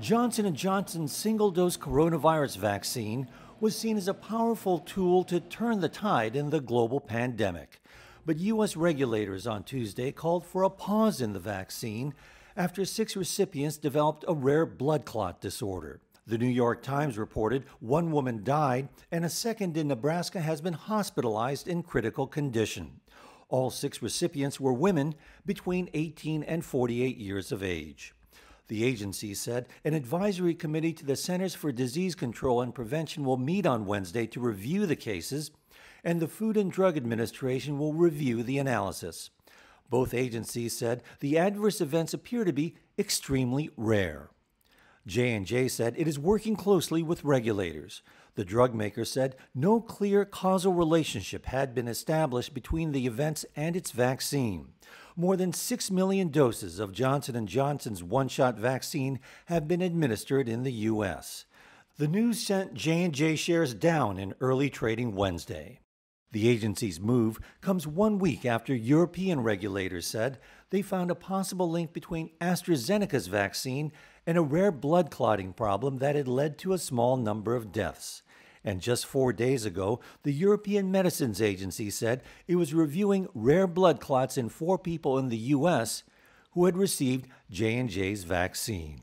Johnson & Johnson's single-dose coronavirus vaccine was seen as a powerful tool to turn the tide in the global pandemic. But U.S. regulators on Tuesday called for a pause in the vaccine after six recipients developed a rare blood clot disorder. The New York Times reported one woman died and a second in Nebraska has been hospitalized in critical condition. All six recipients were women between 18 and 48 years of age. The agency said an advisory committee to the Centers for Disease Control and Prevention will meet on Wednesday to review the cases, and the Food and Drug Administration will review the analysis. Both agencies said the adverse events appear to be extremely rare. J&J said it is working closely with regulators. The drug maker said no clear causal relationship had been established between the events and its vaccine more than 6 million doses of Johnson & Johnson's one-shot vaccine have been administered in the US. The news sent J&J shares down in early trading Wednesday. The agency's move comes one week after European regulators said they found a possible link between AstraZeneca's vaccine and a rare blood clotting problem that had led to a small number of deaths. And just four days ago, the European Medicines Agency said it was reviewing rare blood clots in four people in the U.S. who had received J&J's vaccine.